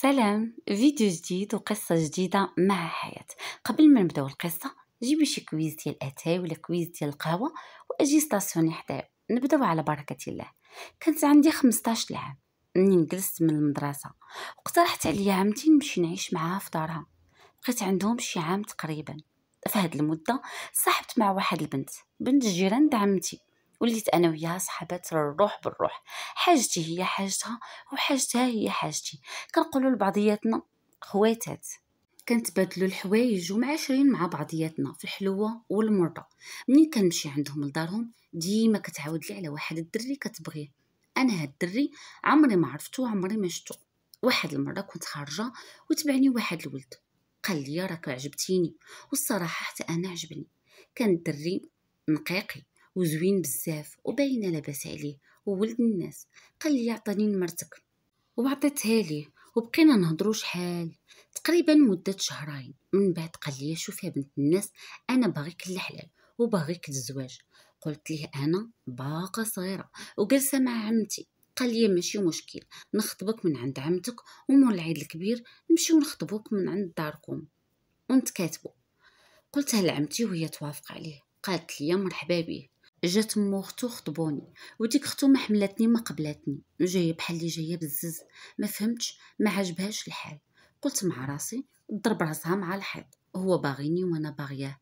سلام فيديو جديد وقصه جديده مع حياه قبل ما نبداو القصه جيبي شي كويز ديال اتاي ولا كويز ديال القهوه واجي ستاسيوني حدايا نبداو على بركه الله كانت عندي 15 عام منين جلست من المدرسه واقترحت عليا عمتي نمشي نعيش معاها في دارها بقيت عندهم شي عام تقريبا في هاد المده صاحبت مع واحد البنت بنت جيران عمتي وليت انا وياها صحابات الروح بالروح حاجتي هي حاجتها وحاجتها هي حاجتي كنقولوا لبعضياتنا خواتات بدلوا الحوايج ومعاشرين مع بعضياتنا في الحلوه والمره مني كنمشي عندهم لدارهم ديما كتعاود لي على واحد الدري كتبغيه انا هاد الدري عمري ما عرفتو عمري ما شتو واحد المره كنت خارجه وتبعني واحد الولد قال لي راك عجبتيني والصراحه حتى انا عجبني كان الدري نقيقي وزوين بزاف وباينه لاباس عليه وولد الناس قال لي عطاني مرتك وعطيتها ليه وبقينا نهضروا شحال تقريبا مده شهرين من بعد قال لي شوفي يا بنت الناس انا باغيك الحلال وباغيك الزواج قلت ليه انا باقا صغيره وجلسه مع عمتي قال لي ماشي مشكل نخطبك من عند عمتك ومور العيد الكبير نمشيو نخطبوك من عند داركم ونتكاتبو قلتها لعمتي وهي توافق عليه قالت لي مرحبا بيه جات مو اختو خطبوني وديك اختو ما حملتني ما قبلتني جايه بحال اللي جايه بزز ما فهمتش ما عجبهاش الحال قلت مع راسي ضرب راسها مع الحيط هو باغيني وانا باغياه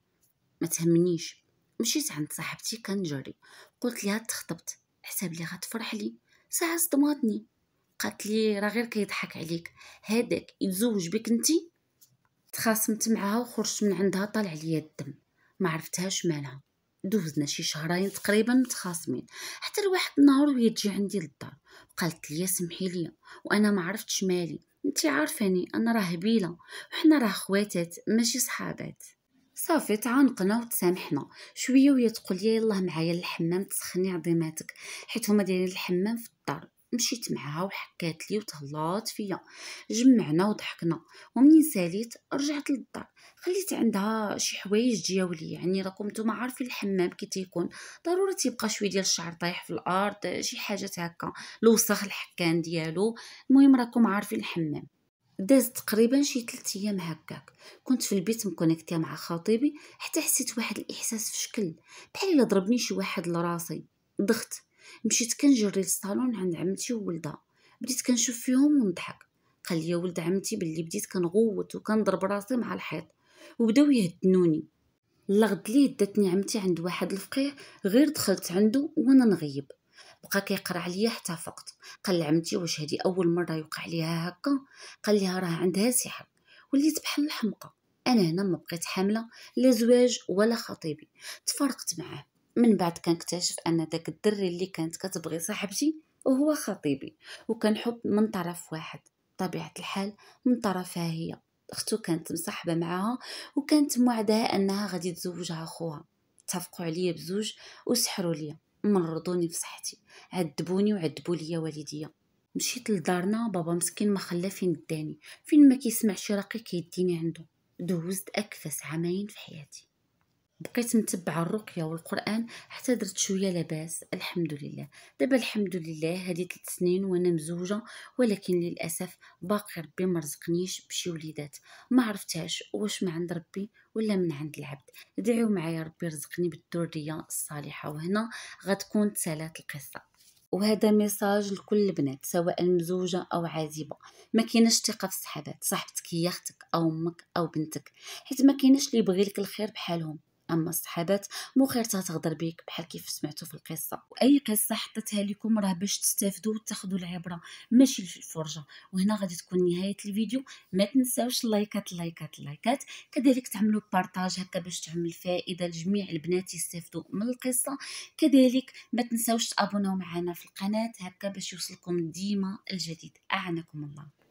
ما تهمنيش مشيت عند صاحبتي كنجري قلت ليها تخطبت حساب لي غتفرح لي ساعه صدماتني قالت لي راه غير كيضحك عليك هذاك يتزوج بك انتي تخاصمت معها وخرجت من عندها طالع ليا الدم ما عرفتهاش مالها دوزنا شي شهرين تقريبا متخاصمين حتى لواحد النهار وهي تجي عندي للدار قالت لي سمحي لي وانا ما عرفتش مالي انت عارفاني انا راه هبيله وحنا راه خواتات ماشي صحابات صافي تعانقنا وتسامحنا شويه وهي تقول لي يلاه معايا للحمام تسخني عظيماتك حيت هما دايرين الحمام في الدار مشيت معها وحكات لي وتهلات فيا جمعنا وضحكنا ومنين ساليت رجعت للدار خليت عندها شي حوايج دياولي يعني راكم نتوما عارفين الحمام كي تيكون ضروري تيبقى شويه ديال الشعر طايح في الارض شي حاجات هكا لوسخ الحكان ديالو المهم راكم عارفين الحمام داز تقريبا شي 3 ايام هكاك كنت في البيت مكونكتيه مع خطيبي حتى حسيت واحد الاحساس في شكل بحال الا ضربني شي واحد لراسي ضغط مشيت كنجري للصالون عند عمتي وولدها بديت كنشوف فيهم ونضحك قال لي ولد عمتي بلي بديت كنغوت وكنضرب راسي مع الحيط وبداو يهدنوني لغد لي داتني عمتي عند واحد الفقيه غير دخلت عنده وانا نغيب بقى كيقرا عليا حتى فقت قال لعمتي واش هادي اول مره يوقع ليها هكا قال ليها راه عندها سحر وليت بحال الحمقى انا هنا ما بقيت حامله لا زواج ولا خطيبي تفرقت معاه من بعد كنكتشف ان داك الدري اللي كانت كتبغي صاحبتي وهو خطيبي وكان حب من طرف واحد طبيعة الحال من طرفها هي اختو كانت مصاحبه معاها وكانت موعدها انها غادي تزوجها خوها اتفقوا عليا بزوج وسحروا ليا مرضوني في صحتي عذبوني وعذبوا ليا والديا مشيت لدارنا بابا مسكين ما خلا فين داني فين ما كيسمع شي راقي كيديني عنده دوزت اكفس عامين في حياتي بقيت متبعه الرقيه والقران حتى درت شويه لاباس الحمد لله دابا الحمد لله هذه 3 سنين وانا مزوجه ولكن للاسف باقي ربي ما رزقنيش بشي وليدات ما عرفتهاش واش من عند ربي ولا من عند العبد دعيو معايا ربي رزقني بالذريه الصالحه وهنا غتكون تسالات القصه وهذا ميساج لكل البنات سواء مزوجه او عازبه ما كايناش ثقه في الصحابات صاحبتك هي اختك او امك او بنتك حيت ما كايناش اللي يبغي لك الخير بحالهم اما الصحابات مو خير بيك بحال كيف سمعتوا في القصه واي قصه حطيتها لكم راه باش تستافدوا وتاخذوا العبره ماشي الفرجه وهنا غادي تكون نهايه الفيديو ما تنساوش اللايكات اللايكات اللايكات كذلك تعملوا بارطاج هكا باش تعمل فائده لجميع البنات يستافدوا من القصه كذلك ما تنساوش تابوناو معنا في القناه هكا باش يوصلكم ديما الجديد اعانكم الله